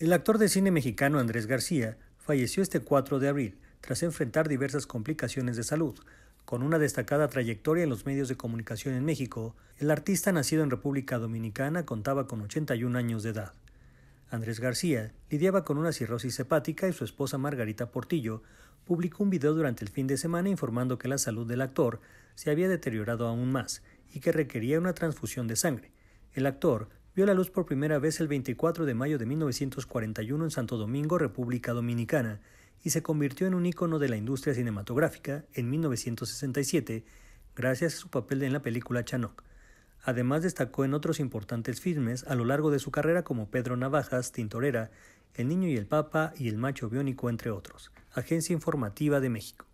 El actor de cine mexicano Andrés García falleció este 4 de abril tras enfrentar diversas complicaciones de salud. Con una destacada trayectoria en los medios de comunicación en México, el artista nacido en República Dominicana contaba con 81 años de edad. Andrés García lidiaba con una cirrosis hepática y su esposa Margarita Portillo publicó un video durante el fin de semana informando que la salud del actor se había deteriorado aún más y que requería una transfusión de sangre. El actor vio la luz por primera vez el 24 de mayo de 1941 en Santo Domingo, República Dominicana, y se convirtió en un ícono de la industria cinematográfica en 1967 gracias a su papel en la película Chanok. Además destacó en otros importantes filmes a lo largo de su carrera como Pedro Navajas, Tintorera, El Niño y el Papa y El Macho Biónico, entre otros. Agencia Informativa de México.